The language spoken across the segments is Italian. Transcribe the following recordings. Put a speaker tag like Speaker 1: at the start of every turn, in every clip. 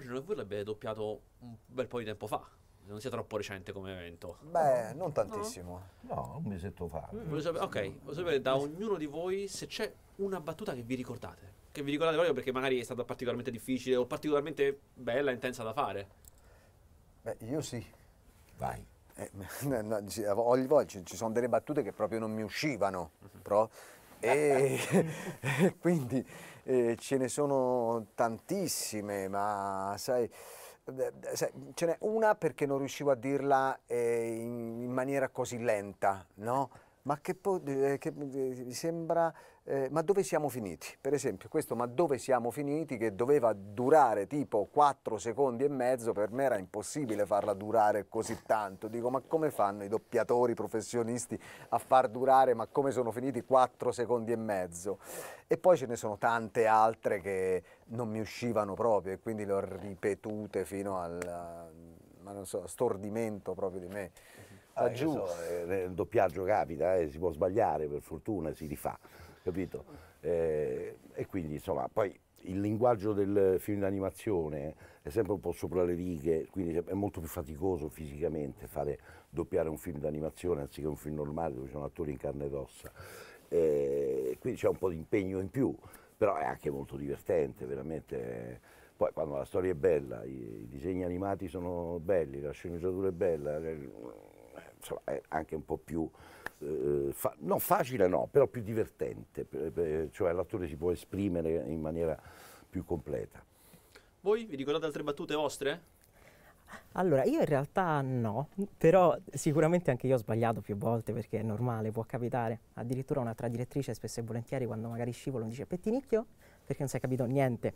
Speaker 1: immagino che voi l'abbiate doppiato un bel po' di tempo fa. Non sia troppo recente come evento. Beh, non tantissimo. No, no un mesetto fa. Voglio sapere, ok, voglio sapere da ognuno di voi se c'è una battuta che vi ricordate. Che vi ricordate proprio perché magari è stata particolarmente difficile o particolarmente bella, intensa da fare. Beh, io sì. Vai. Eh, no, ogni volta ci sono delle battute che proprio non mi uscivano. Mm-hmm. Però e quindi eh, ce ne sono tantissime, ma sai, eh, eh, sai, ce n'è una perché non riuscivo a dirla eh, in, in, maniera così lenta, no? ma che, eh, che mi sembra, eh, ma dove siamo finiti? Per esempio questo ma dove siamo finiti che doveva durare tipo 4 secondi e mezzo, per me era impossibile farla durare così tanto, dico ma come fanno i doppiatori professionisti a far durare, ma come sono finiti 4 secondi e mezzo? E poi ce ne sono tante altre che non mi uscivano proprio e quindi le ho ripetute fino al, so, stordimento proprio di me laggiù. Ah, eh, so, eh, nel doppiaggio capita, eh, si può sbagliare, per fortuna si rifà, capito? Eh, e quindi insomma, poi il linguaggio del film d'animazione è sempre un po' sopra le righe, quindi è molto più faticoso fisicamente fare doppiare un film d'animazione anziché un film normale dove c'è un attore in carne ed ossa. Eh, quindi c'è un po' di impegno in più, però è anche molto divertente, veramente. Poi quando la storia è bella, i, i disegni animati sono belli, la sceneggiatura è bella, eh, insomma, è anche un po' più, eh, fa no, facile no, però più divertente, cioè l'attore si può esprimere in maniera più completa. Voi vi ricordate altre battute vostre? Allora, io in realtà no, però sicuramente anche io ho sbagliato più volte perché è normale, può capitare. Addirittura un'altra direttrice spesso e volentieri quando magari scivolo mi dice pettinicchio perché non si è capito niente.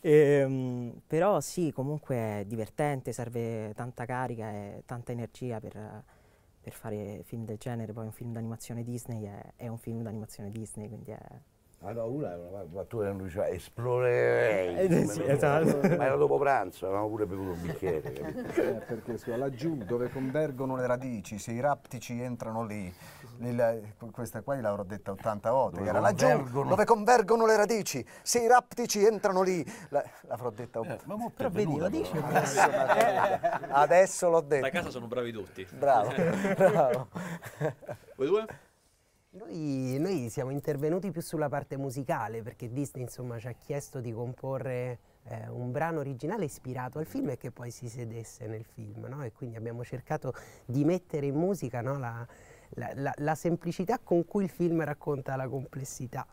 Speaker 1: Ehm, però sì, comunque è divertente, serve tanta carica e tanta energia per, per fare film del genere, poi un film d'animazione Disney è, è un film d'animazione Disney, quindi è, Ah no, una è una fattura non diceva esplorerei, eh, sì, esatto. ma era dopo pranzo, avevamo pure bevuto un bicchiere. eh, perché scusa, laggiù dove convergono le radici, se i raptici entrano lì, le, questa qua l'avrò detta 80 volte, dove era laggiù dove convergono le radici, se i raptici entrano lì, l'avrò detta 80 eh, ma vedi, lo dice. Adesso l'ho detto. Da casa sono bravi tutti. Bravo, bravo. Voi due? Noi siamo intervenuti più sulla parte musicale perché Disney insomma, ci ha chiesto di comporre eh, un brano originale ispirato al film e che poi si sedesse nel film no? e quindi abbiamo cercato di mettere in musica no, la, la, la, la semplicità con cui il film racconta la complessità.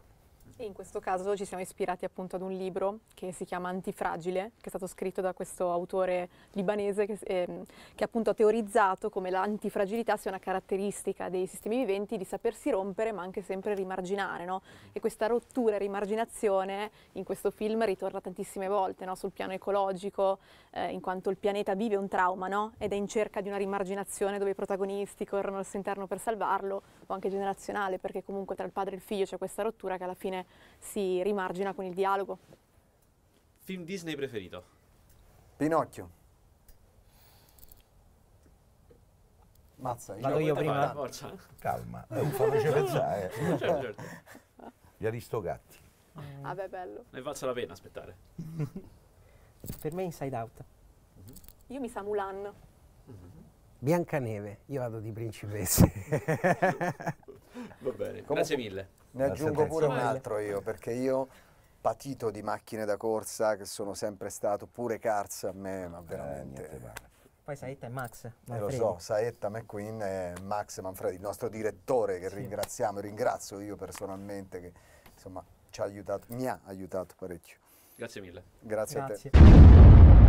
Speaker 1: E in questo caso ci siamo ispirati appunto ad un libro che si chiama Antifragile, che è stato scritto da questo autore libanese che, eh, che appunto ha teorizzato come l'antifragilità sia una caratteristica dei sistemi viventi di sapersi rompere ma anche sempre rimarginare. No? E questa rottura e rimarginazione in questo film ritorna tantissime volte no? sul piano ecologico, eh, in quanto il pianeta vive un trauma no? ed è in cerca di una rimarginazione dove i protagonisti corrono al suo interno per salvarlo o anche generazionale, perché comunque tra il padre e il figlio c'è questa rottura che alla fine si rimargina con il dialogo. Film Disney preferito? Pinocchio. Mazza, io io prima. Forza. Calma, non fateci pensare. Certo, certo. Gli Aristogatti. Mm. Ah beh, bello. Ne valsa la pena aspettare. per me Inside Out. Mm -hmm. Io mi sa Mulan. Mm -hmm. Biancaneve, io vado di principesse. Boh, Comunque, Grazie mille.
Speaker 2: Ne aggiungo pure un altro
Speaker 1: io, perché io patito di macchine da corsa che sono sempre stato, pure Cars a me, ma eh, veramente... Eh, poi Saetta e Max. Eh lo so, Saetta, McQueen e Max Manfredi, il nostro direttore che sì. ringraziamo, ringrazio io personalmente che insomma ci ha aiutato, mi ha aiutato parecchio. Grazie mille. Grazie, Grazie. a te.